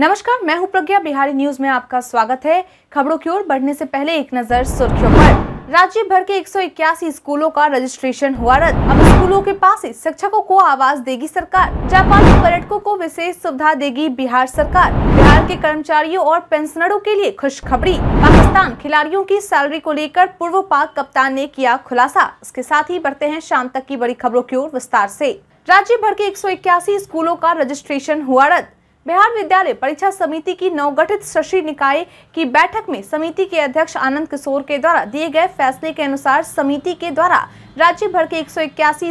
नमस्कार मैं हूं प्रज्ञा बिहारी न्यूज में आपका स्वागत है खबरों की ओर बढ़ने से पहले एक नजर सुर्खियों पर राज्य भर के 181 स्कूलों का रजिस्ट्रेशन हुआ रद्द अब स्कूलों के पास ही शिक्षकों को आवाज देगी सरकार जापानी पर्यटकों को विशेष सुविधा देगी बिहार सरकार बिहार के कर्मचारियों और पेंशनरों के लिए खुशखबरी पाकिस्तान खिलाड़ियों की सैलरी को लेकर पूर्व पाक कप्तान ने किया खुलासा इसके साथ ही बढ़ते हैं शाम तक की बड़ी खबरों की ओर विस्तार ऐसी राज्य भर के एक स्कूलों का रजिस्ट्रेशन हुआ रद्द बिहार विद्यालय परीक्षा समिति की नवगठित शशि निकाय की बैठक में समिति के अध्यक्ष आनंद किशोर के द्वारा दिए गए फैसले के अनुसार समिति के द्वारा राज्य भर के एक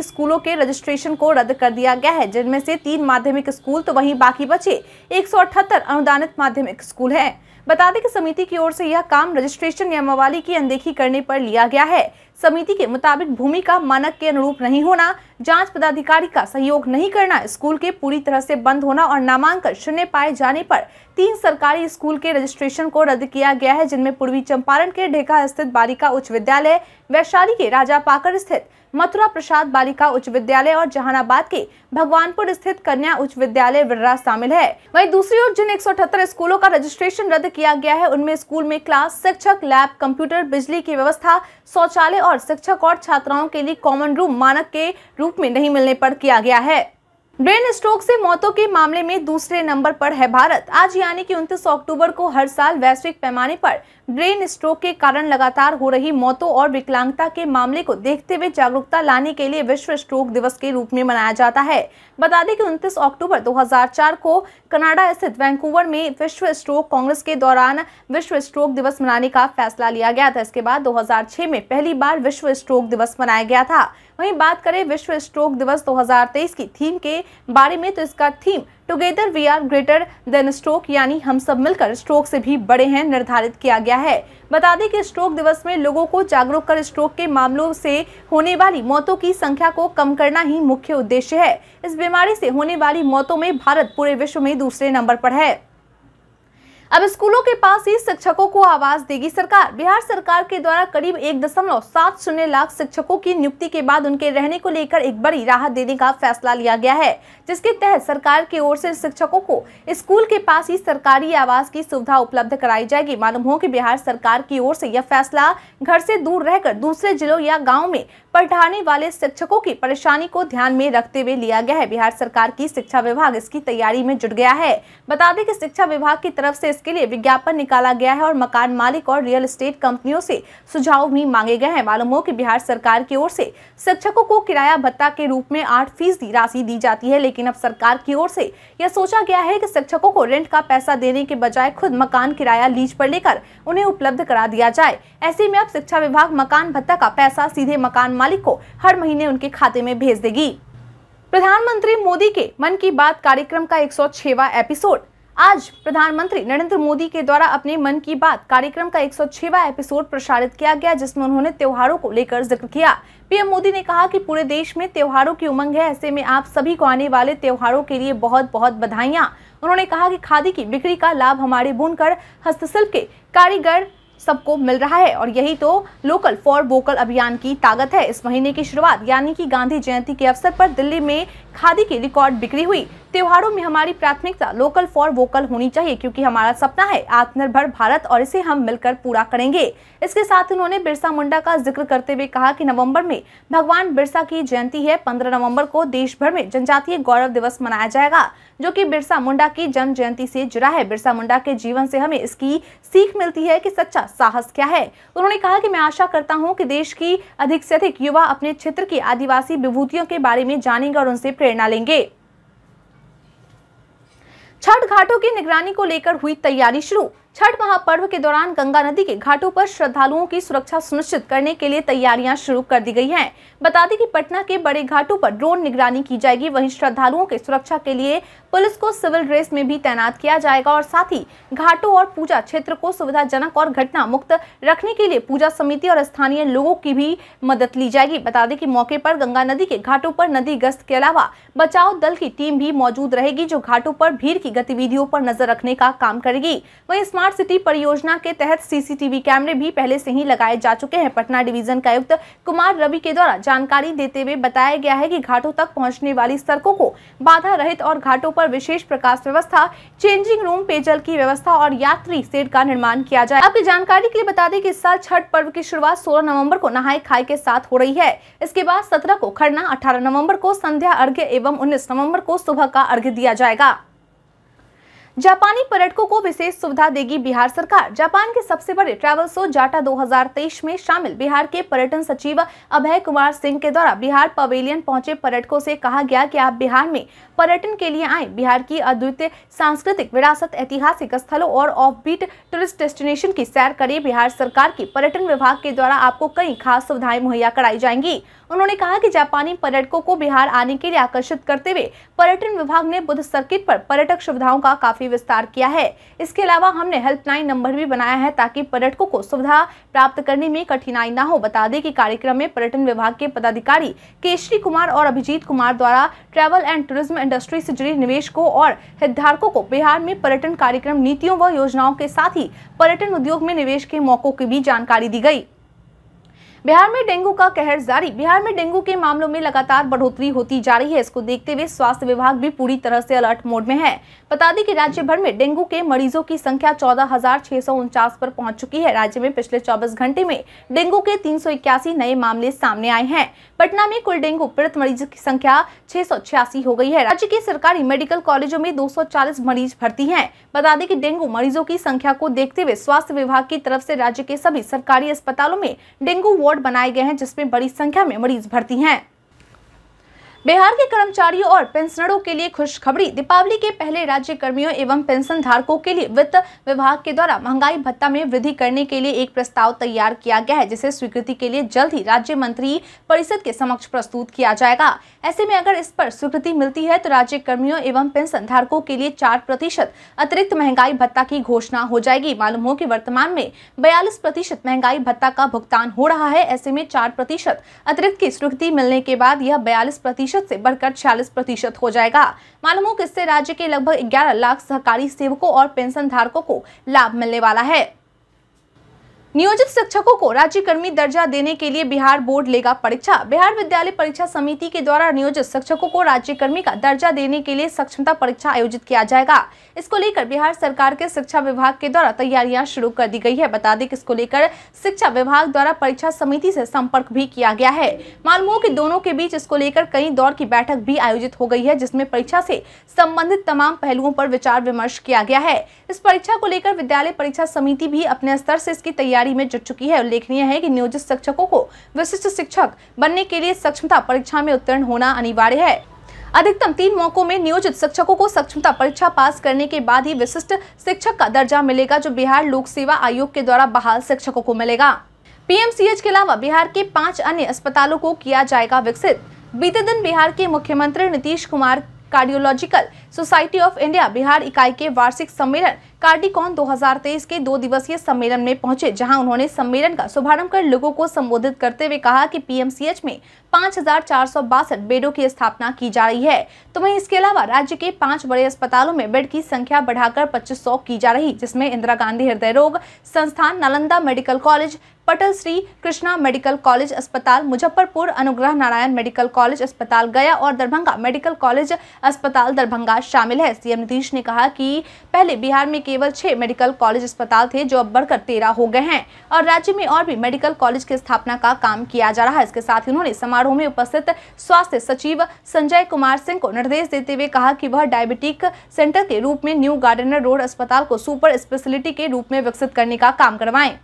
स्कूलों के रजिस्ट्रेशन को रद्द कर दिया गया है जिनमें से तीन माध्यमिक स्कूल तो वहीं बाकी बचे एक अनुदानित माध्यमिक स्कूल है बता दें कि समिति की ओर से यह काम रजिस्ट्रेशन नियमावली की अनदेखी करने पर लिया गया है समिति के मुताबिक भूमि का मानक के अनुरूप नहीं होना जांच पदाधिकारी का सहयोग नहीं करना स्कूल के पूरी तरह से बंद होना और नामांकन शून्य पाए जाने पर तीन सरकारी स्कूल के रजिस्ट्रेशन को रद्द किया गया है जिनमें पूर्वी चंपारण के ढेका स्थित बालिका उच्च विद्यालय वैशाली के राजा पाकर स्थित मथुरा प्रसाद बालिका उच्च विद्यालय और जहानाबाद के भगवानपुर स्थित कन्या उच्च विद्यालय विर्रा शामिल है वहीं दूसरी ओर जिन 178 स्कूलों का रजिस्ट्रेशन रद्द किया गया है उनमें स्कूल में क्लास शिक्षक लैब कंप्यूटर बिजली की व्यवस्था शौचालय और शिक्षक और छात्राओं के लिए कॉमन रूम मानक के रूप में नहीं मिलने पर किया गया है ब्रेन स्ट्रोक से मौतों के मामले में दूसरे नंबर पर है भारत आज यानी कि 29 अक्टूबर को हर साल वैश्विक पैमाने पर ब्रेन स्ट्रोक के कारण लगातार हो रही मौतों और विकलांगता के मामले को देखते हुए जागरूकता लाने के लिए विश्व स्ट्रोक दिवस के रूप में मनाया जाता है बता दें कि 29 अक्टूबर 2004 को कनाडा स्थित वैंकूवर में विश्व स्ट्रोक कांग्रेस के दौरान विश्व स्ट्रोक दिवस मनाने का फैसला लिया गया था इसके बाद दो में पहली बार विश्व स्ट्रोक दिवस मनाया गया था वहीं बात करें विश्व स्ट्रोक दिवस 2023 की थीम के बारे में तो इसका theme together we are greater than stroke यानी हम सब मिलकर स्ट्रोक से भी बड़े हैं निर्धारित किया गया है बता दें कि स्ट्रोक दिवस में लोगों को जागरूक कर स्ट्रोक के मामलों से होने वाली मौतों की संख्या को कम करना ही मुख्य उद्देश्य है इस बीमारी से होने वाली मौतों में भारत पूरे विश्व में दूसरे नंबर पर है अब स्कूलों के पास ही शिक्षकों को आवाज देगी सरकार बिहार सरकार के द्वारा करीब एक दशमलव सात शून्य लाख शिक्षकों की नियुक्ति के बाद उनके रहने को लेकर एक बड़ी राहत देने का फैसला लिया गया है जिसके तहत सरकार की ओर से शिक्षकों को स्कूल के पास ही सरकारी आवास की सुविधा उपलब्ध कराई जाएगी मालूम हो की बिहार सरकार की ओर से यह फैसला घर से दूर रहकर दूसरे जिलों या गाँव में पढ़ाने वाले शिक्षकों की परेशानी को ध्यान में रखते हुए लिया गया है बिहार सरकार की शिक्षा विभाग इसकी तैयारी में जुट गया है बता दें की शिक्षा विभाग की तरफ ऐसी इसके लिए विज्ञापन निकाला गया है और मकान मालिक और रियल एस्टेट कंपनियों से सुझाव भी मांगे गए हैं मालूम हो कि बिहार सरकार की ओर से शिक्षकों को किराया भत्ता के रूप में आठ फीसदी राशि दी जाती है लेकिन अब सरकार की ओर से यह सोचा गया है कि शिक्षकों को रेंट का पैसा देने के बजाय खुद मकान किराया लीज पर लेकर उन्हें उपलब्ध करा दिया जाए ऐसे में अब शिक्षा विभाग मकान भत्ता का पैसा सीधे मकान मालिक को हर महीने उनके खाते में भेज देगी प्रधानमंत्री मोदी के मन की बात कार्यक्रम का 106वां एपिसोड आज प्रधानमंत्री नरेंद्र मोदी के द्वारा अपने मन की बात कार्यक्रम का 106वां एपिसोड प्रसारित किया गया जिसमें उन्होंने त्योहारों को लेकर जिक्र किया पीएम मोदी ने कहा कि पूरे देश में त्योहारों की उमंग है ऐसे में आप सभी को आने वाले त्योहारों के लिए बहुत बहुत बधाइयां उन्होंने कहा कि खादी की बिक्री का लाभ हमारे बुनकर हस्तशिल्प के कारीगर सबको मिल रहा है और यही तो लोकल फॉर वोकल अभियान की ताकत है इस महीने की शुरुआत यानी कि गांधी जयंती के अवसर पर दिल्ली में खादी की रिकॉर्ड बिक्री हुई त्योहारों में हमारी प्राथमिकता लोकल फॉर वोकल होनी चाहिए क्योंकि हमारा सपना है आत्मनिर्भर भारत और इसे हम मिलकर पूरा करेंगे इसके साथ उन्होंने बिरसा मुंडा का जिक्र करते हुए कहा कि नवंबर में भगवान बिरसा की जयंती है 15 नवंबर को देश भर में जनजातीय गौरव दिवस मनाया जाएगा जो कि बिरसा मुंडा की जन्म जयंती से जुड़ा है बिरसा मुंडा के जीवन से हमें इसकी सीख मिलती है कि सच्चा साहस क्या है उन्होंने कहा कि मैं आशा करता हूँ कि देश की अधिक से अधिक युवा अपने क्षेत्र की आदिवासी विभूतियों के बारे में जानेंगे और उनसे प्रेरित प्रेरणा लेंगे छठ घाटों की निगरानी को लेकर हुई तैयारी शुरू छठ महापर्व के दौरान गंगा नदी के घाटों पर श्रद्धालुओं की सुरक्षा सुनिश्चित करने के लिए तैयारियां शुरू कर दी गई हैं। बता दें कि पटना के बड़े घाटों पर ड्रोन निगरानी की जाएगी वहीं श्रद्धालुओं के सुरक्षा के लिए पुलिस को सिविल ड्रेस में भी तैनात किया जाएगा और साथ ही घाटों और पूजा क्षेत्र को सुविधाजनक और घटना मुक्त रखने के लिए पूजा समिति और स्थानीय लोगों की भी मदद ली जाएगी बता दें कि मौके पर गंगा नदी के घाटों पर नदी गश्त के अलावा बचाव दल की टीम भी मौजूद रहेगी जो घाटों पर भीड़ की गतिविधियों पर नजर रखने का काम करेगी वही स्मार्ट सिटी परियोजना के तहत सीसीटीवी कैमरे भी पहले से ही लगाए जा चुके हैं पटना डिवीजन का आयुक्त कुमार रवि के द्वारा जानकारी देते हुए बताया गया है की घाटों तक पहुँचने वाली सड़कों को बाधा रहित और घाटों पर विशेष प्रकाश व्यवस्था चेंजिंग रूम पेयजल की व्यवस्था और यात्री सेट का निर्माण किया जाए आपकी जानकारी के लिए बता दें कि इस साल छठ पर्व की शुरुआत 16 नवंबर को नहाए खाए के साथ हो रही है इसके बाद 17 को खरना 18 नवंबर को संध्या अर्घ्य एवं 19 नवंबर को सुबह का अर्घ्य दिया जाएगा जापानी पर्यटकों को विशेष सुविधा देगी बिहार सरकार जापान के सबसे बड़े ट्रैवल शो जाटा 2023 में शामिल बिहार के पर्यटन सचिव अभय कुमार सिंह के द्वारा बिहार पवेलियन पहुंचे पर्यटकों से कहा गया कि आप बिहार में पर्यटन के लिए आए बिहार की अद्वितीय सांस्कृतिक विरासत ऐतिहासिक स्थलों और ऑफ बीट टूरिस्ट डेस्टिनेशन की सैर करें बिहार सरकार के पर्यटन विभाग के द्वारा आपको कई खास सुविधाएं मुहैया कराई जाएंगी उन्होंने कहा कि जापानी पर्यटकों को बिहार आने के लिए आकर्षित करते हुए पर्यटन विभाग ने बुद्ध सर्किट पर पर्यटक सुविधाओं का काफी काफ़ी विस्तार किया है इसके अलावा हमने हेल्पलाइन नंबर भी बनाया है ताकि पर्यटकों को सुविधा प्राप्त करने में कठिनाई न हो बता दें कि कार्यक्रम में पर्यटन विभाग के पदाधिकारी केशरी कुमार और अभिजीत कुमार द्वारा ट्रैवल एंड टूरिज्म इंडस्ट्री से जुड़े निवेशकों और हितधारकों को बिहार में पर्यटन कार्यक्रम नीतियों व योजनाओं के साथ ही पर्यटन उद्योग में निवेश के मौकों की भी जानकारी दी गई बिहार में डेंगू का कहर जारी बिहार में डेंगू के मामलों में लगातार बढ़ोतरी होती जा रही है इसको देखते हुए स्वास्थ्य विभाग भी पूरी तरह से अलर्ट मोड में है बता दें कि राज्य भर में डेंगू के मरीजों की संख्या चौदह पर पहुंच चुकी है राज्य में पिछले चौबीस घंटे में डेंगू के तीन नए मामले सामने आए हैं पटना में कुल डेंगू पीड़ित मरीजों की संख्या छह हो गई है राज्य के सरकारी मेडिकल कॉलेजों में दो मरीज भर्ती है बता दें की डेंगू मरीजों की संख्या को देखते हुए स्वास्थ्य विभाग की तरफ ऐसी राज्य के सभी सरकारी अस्पतालों में डेंगू वार्ड वार्ड बनाए गए हैं जिसमें बड़ी संख्या में मरीज भर्ती हैं बिहार के कर्मचारियों और पेंशनरों के लिए खुशखबरी दीपावली के पहले राज्य कर्मियों एवं पेंशन धारकों के लिए वित्त विभाग के द्वारा महंगाई भत्ता में वृद्धि करने के लिए एक प्रस्ताव तैयार किया गया है जिसे स्वीकृति के लिए जल्द ही राज्य मंत्री परिषद के समक्ष प्रस्तुत किया जाएगा ऐसे में अगर इस पर स्वीकृति मिलती है तो राज्य कर्मियों एवं पेंशन धारकों के लिए चार प्रतिशत अतिरिक्त महंगाई भत्ता की घोषणा हो जाएगी मालूम हो की वर्तमान में बयालीस प्रतिशत महंगाई भत्ता का भुगतान हो रहा है ऐसे में चार प्रतिशत अतिरिक्त की स्वीकृति मिलने के बाद यह बयालीस प्रतिशत प्रतिशत से बढ़कर छियालीस प्रतिशत हो जाएगा मालूम हो कि इससे राज्य के लगभग ग्यारह लाख सहकारी सेवकों और पेंशन धारकों को लाभ मिलने वाला है नियोजित शिक्षकों को राज्य कर्मी दर्जा देने के लिए बिहार बोर्ड लेगा परीक्षा बिहार विद्यालय परीक्षा समिति के द्वारा नियोजित शिक्षकों को राज्य कर्मी का दर्जा देने के लिए सक्षमता परीक्षा आयोजित किया जाएगा इसको लेकर बिहार सरकार के शिक्षा विभाग के द्वारा तैयारियां शुरू कर दी गई है बता दें इसको लेकर शिक्षा विभाग द्वारा परीक्षा समिति से संपर्क भी किया गया है मालूम हो की दोनों के बीच इसको लेकर कई दौर की बैठक भी आयोजित हो गई है जिसमे परीक्षा से संबंधित तमाम पहलुओं पर विचार विमर्श किया गया है इस परीक्षा को लेकर विद्यालय परीक्षा समिति भी अपने स्तर से इसकी तैयारी तैयारी में जुट चुकी है उल्लेखनीय है कि नियोजित शिक्षकों को विशिष्ट शिक्षक बनने के लिए सक्षमता परीक्षा में उत्तीर्ण होना अनिवार्य है अधिकतम तीन मौकों में नियोजित शिक्षकों को सक्षमता परीक्षा पास करने के बाद ही विशिष्ट शिक्षक का दर्जा मिलेगा जो बिहार लोक सेवा आयोग के द्वारा बहाल शिक्षकों को मिलेगा पीएमसीएच के अलावा बिहार के पांच अन्य अस्पतालों को किया जाएगा विकसित बीते दिन बिहार के मुख्यमंत्री Nitish Kumar cardiological society of India Bihar इकाई के वार्षिक सम्मेलन कार्डिकॉन 2023 के दो दिवसीय सम्मेलन में पहुंचे जहां उन्होंने सम्मेलन का शुभारंभ कर लोगों को संबोधित करते हुए कहा कि पीएमसीएच में पाँच बेडों की स्थापना की जा रही है तो वहीं इसके अलावा राज्य के पांच बड़े अस्पतालों में बेड की संख्या बढ़ाकर पच्चीस की जा रही जिसमें इंदिरा गांधी हृदय रोग संस्थान नालंदा मेडिकल कॉलेज पटल श्री कृष्णा मेडिकल कॉलेज अस्पताल मुजफ्फरपुर अनुग्रह नारायण मेडिकल कॉलेज अस्पताल गया और दरभंगा मेडिकल कॉलेज अस्पताल दरभंगा शामिल है सीएम नीतीश ने कहा कि पहले बिहार में केवल छह मेडिकल कॉलेज अस्पताल थे जो अब बढ़कर तेरह हो गए हैं और राज्य में और भी मेडिकल कॉलेज की स्थापना का काम किया जा रहा है इसके साथ ही उन्होंने समारोह में उपस्थित स्वास्थ्य सचिव संजय कुमार सिंह को निर्देश देते हुए कहा कि वह डायबिटिक सेंटर के रूप में न्यू गार्डनर रोड अस्पताल को सुपर स्पेशलिटी के रूप में विकसित करने का काम करवाएं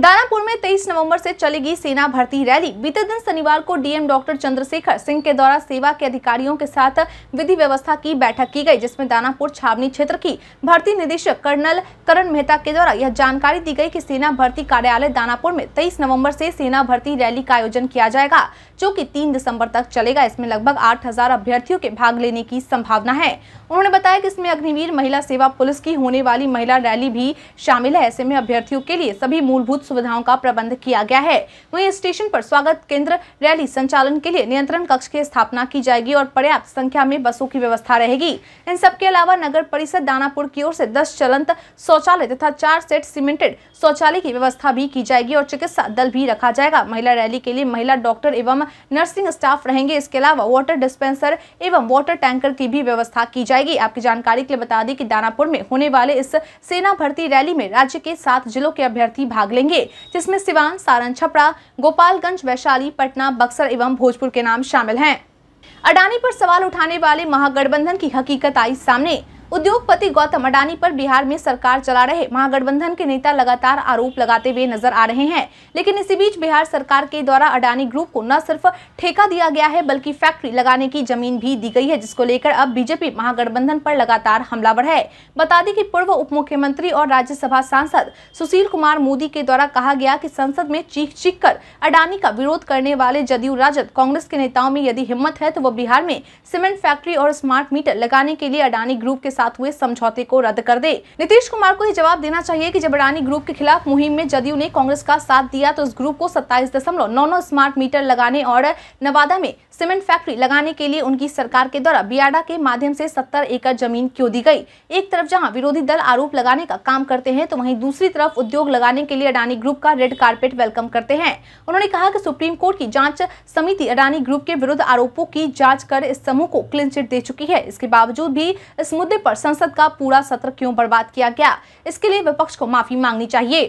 दानापुर में 23 नवंबर से चलेगी सेना भर्ती रैली बीते दिन शनिवार को डीएम डॉक्टर चंद्रशेखर सिंह के द्वारा सेवा के अधिकारियों के साथ विधि व्यवस्था की बैठक की गई जिसमें दानापुर छावनी क्षेत्र की भर्ती निदेशक कर्नल करण मेहता के द्वारा यह जानकारी दी गई कि सेना भर्ती कार्यालय दानापुर में तेईस नवम्बर से सेना भर्ती रैली का आयोजन किया जाएगा जो कि 3 दिसंबर तक चलेगा इसमें लगभग 8000 अभ्यर्थियों के भाग लेने की संभावना है उन्होंने बताया कि इसमें अग्निवीर महिला सेवा पुलिस की होने वाली महिला रैली भी शामिल है ऐसे में अभ्यर्थियों के लिए सभी मूलभूत सुविधाओं का प्रबंध किया गया है वही स्टेशन पर स्वागत केंद्र रैली संचालन के लिए नियंत्रण कक्ष की स्थापना की जाएगी और पर्याप्त संख्या में बसों की व्यवस्था रहेगी इन सबके अलावा नगर परिषद दानापुर की ओर से दस चलंत शौचालय तथा चार सेट सीमेंटेड शौचालय की व्यवस्था भी की जाएगी और चिकित्सा दल भी रखा जाएगा महिला रैली के लिए महिला डॉक्टर एवं नर्सिंग स्टाफ रहेंगे इसके अलावा वाटर डिस्पेंसर एवं वाटर टैंकर की भी व्यवस्था की जाएगी आपकी जानकारी के लिए बता दें कि दानापुर में होने वाले इस सेना भर्ती रैली में राज्य के सात जिलों के अभ्यर्थी भाग लेंगे जिसमें सिवान सारण छपरा गोपालगंज वैशाली पटना बक्सर एवं भोजपुर के नाम शामिल हैं अडानी पर सवाल उठाने वाले महागठबंधन की हकीकत आई सामने उद्योगपति गौतम अडानी पर बिहार में सरकार चला रहे महागठबंधन के नेता लगातार आरोप लगाते हुए नजर आ रहे हैं लेकिन इसी बीच बिहार सरकार के द्वारा अडानी ग्रुप को न सिर्फ ठेका दिया गया है बल्कि फैक्ट्री लगाने की जमीन भी दी गई है जिसको लेकर अब बीजेपी महागठबंधन पर लगातार हमलावर है बता दें कि पूर्व उप मुख्यमंत्री और राज्यसभा सांसद सुशील कुमार मोदी के द्वारा कहा गया की संसद में चीख चीख कर अडानी का विरोध करने वाले जदयू राजद कांग्रेस के नेताओं में यदि हिम्मत है तो वो बिहार में सीमेंट फैक्ट्री और स्मार्ट मीटर लगाने के लिए अडानी ग्रुप के साथ हुए समझौते को रद्द कर दे नीतीश कुमार को ये जवाब देना चाहिए की अडानी ग्रुप के खिलाफ मुहिम में जदयू ने कांग्रेस का साथ दिया तो इस ग्रुप को सत्ताईस स्मार्ट मीटर लगाने और नवादा में सीमेंट फैक्ट्री लगाने के लिए उनकी सरकार के द्वारा बियाडा के माध्यम से सत्तर एकड़ जमीन क्यों दी गई एक तरफ जहां विरोधी दल आरोप लगाने का काम करते हैं तो वहीं दूसरी तरफ उद्योग लगाने के लिए अडानी ग्रुप का रेड कारपेट वेलकम करते हैं उन्होंने कहा कि सुप्रीम कोर्ट की जांच समिति अडानी ग्रुप के विरुद्ध आरोपों की जाँच कर इस समूह को क्लीन चिट दे चुकी है इसके बावजूद भी इस मुद्दे पर संसद का पूरा सत्र क्यों बर्बाद किया गया इसके लिए विपक्ष को माफी मांगनी चाहिए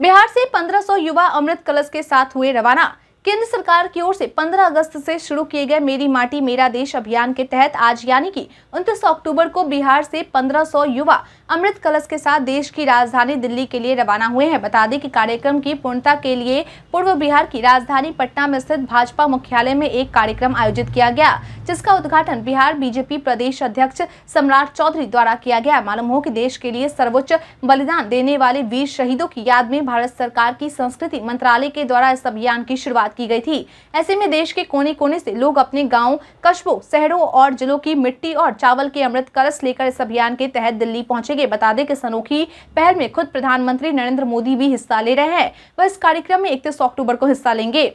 बिहार से 1500 युवा अमृत कलश के साथ हुए रवाना केंद्र सरकार की ओर से 15 अगस्त से शुरू किए गए मेरी माटी मेरा देश अभियान के तहत आज यानी कि उन्तीस अक्टूबर को बिहार से 1500 युवा अमृत कलश के साथ देश की राजधानी दिल्ली के लिए रवाना हुए हैं बता दें कि कार्यक्रम की पूर्णता के लिए पूर्व बिहार की राजधानी पटना में स्थित भाजपा मुख्यालय में एक कार्यक्रम आयोजित किया गया जिसका उद्घाटन बिहार बीजेपी प्रदेश अध्यक्ष सम्राट चौधरी द्वारा किया गया मालूम हो की देश के लिए सर्वोच्च बलिदान देने वाले वीर शहीदों की याद में भारत सरकार की संस्कृति मंत्रालय के द्वारा इस अभियान की शुरुआत की गई थी ऐसे में देश के कोने कोने से लोग अपने गाँव कस्बों शहरों और जिलों की मिट्टी और चावल के अमृत कलश लेकर इस अभियान के तहत दिल्ली पहुंचे लिए बता दें कि इस अनोखी पहल में खुद प्रधानमंत्री नरेंद्र मोदी भी हिस्सा ले रहे हैं वह इस कार्यक्रम में इकतीस अक्टूबर को हिस्सा लेंगे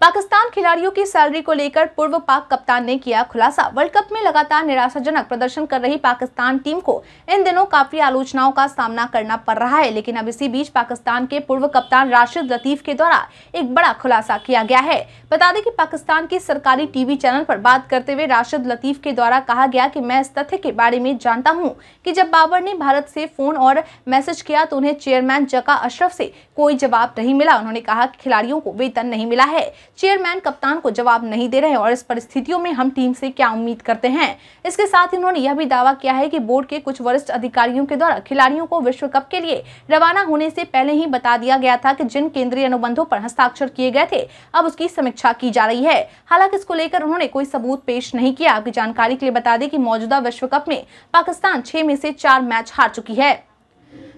पाकिस्तान खिलाड़ियों की सैलरी को लेकर पूर्व पाक कप्तान ने किया खुलासा वर्ल्ड कप में लगातार निराशाजनक प्रदर्शन कर रही पाकिस्तान टीम को इन दिनों काफी आलोचनाओं का सामना करना पड़ रहा है लेकिन अब इसी बीच पाकिस्तान के पूर्व कप्तान राशिद लतीफ के द्वारा एक बड़ा खुलासा किया गया है बता दें कि पाकिस्तान की सरकारी टीवी चैनल पर बात करते हुए राशिद लतीफ के द्वारा कहा गया कि मैं इस तथ्य के बारे में जानता हूँ कि जब बाबर ने भारत से फोन और मैसेज किया तो उन्हें चेयरमैन जका अशरफ से कोई जवाब नहीं मिला उन्होंने कहा कि खिलाड़ियों को वेतन नहीं मिला है चेयरमैन कप्तान को जवाब नहीं दे रहे और इस परिस्थितियों में हम टीम से क्या उम्मीद करते हैं इसके साथ ही उन्होंने यह भी दावा किया है कि बोर्ड के कुछ वरिष्ठ अधिकारियों के द्वारा खिलाड़ियों को विश्व कप के लिए रवाना होने से पहले ही बता दिया गया था कि जिन केंद्रीय अनुबंधों पर हस्ताक्षर किए गए थे अब उसकी समीक्षा की जा रही है हालांकि इसको लेकर उन्होंने कोई सबूत पेश नहीं किया आपकी जानकारी के लिए बता दें कि मौजूदा विश्व कप में पाकिस्तान छह में से चार मैच हार चुकी है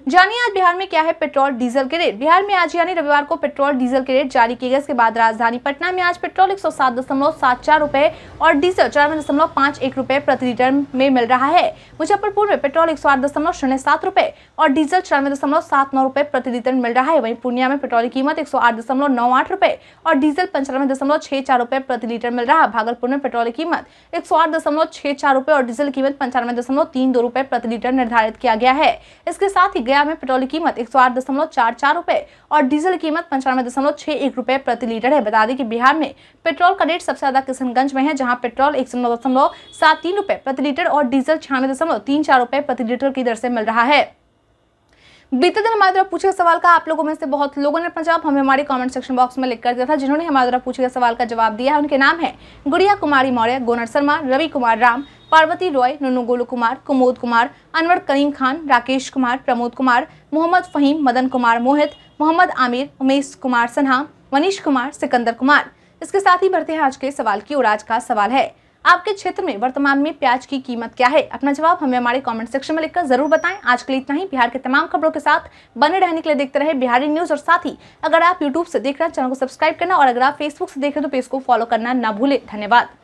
जानिए आज बिहार में क्या है पेट्रोल डीजल के रेट बिहार में आज यानी रविवार को पेट्रोल डीजल के रेट जारी किए गए इसके बाद राजधानी पटना में आज पेट्रोल एक सौ सात दशमलव सात चार और डीजल चौरानवे दशमलव पांच एक रुपए प्रति लीटर में मिल रहा है मुजफ्फरपुर में पेट्रोल एक सौ आठ दशमलव शून्य सात रुपए और डीजल चौरानवे दशमलव सात नौ रुपए प्रति लीटर मिल रहा है वहीं पूर्णिया में पेट्रोल की कीमत एक सौ आठ दशमलव नौ आठ और डीजल पंचानवे दशमलव छह चार रुपए प्रति लीटर मिल रहा है भागलपुर में पेट्रोल की कीमत एक सौ आठ दशमलव छह चार रुपए और डीजल कीमत पंचानवे दशमलव तीन दो रूपए प्रति लीटर निर्धारित किया गया है इसके साथ ही गया में पेट्रोल की कीमत एक रुपए और डीजल कीमत पंचानवे दशमलव छह एक रुपए प्रति लीटर है बता दें कि बिहार में पेट्रोल का रेट सबसे ज्यादा किशनगंज में है जहां पेट्रोल एक रुपए प्रति लीटर और डीजल छियानवे दशमलव तीन चार रुपए प्रति लीटर की दर से मिल रहा है बीते दिन हमारे द्वारा पूछे सवाल का आप लोगों में से बहुत लोगों ने अपना जवाब हमें हमारे कमेंट सेक्शन बॉक्स में लिख कर दिया था जिन्होंने हमारे द्वारा पूछे सवाल का जवाब दिया है उनके नाम है गुड़िया कुमारी मौर्य गोनर शर्मा रवि कुमार राम पार्वती रॉय नुनू गोलू कुमार कुमोद कुमार अनवर करीम खान राकेश कुमार प्रमोद कुमार मोहम्मद फहीम मदन कुमार मोहित मोहम्मद आमिर उमेश कुमार सन्हा मनीष कुमार सिकंदर कुमार इसके साथ ही बढ़ते हैं आज के सवाल की और आज का सवाल है आपके क्षेत्र में वर्तमान में प्याज की कीमत क्या है अपना जवाब हमें हमारे कॉमेंट सेक्शन में लिखकर जरूर बताएं आज के लिए इतना ही बिहार के तमाम खबरों के साथ बने रहने के लिए देखते रहे बिहारी न्यूज और साथ ही अगर आप यूट्यूब से देख रहे हैं चैनल को सब्सक्राइब करना और अगर आप फेसबुक से देख रहे हैं तो पेज को फॉलो करना न भूले धन्यवाद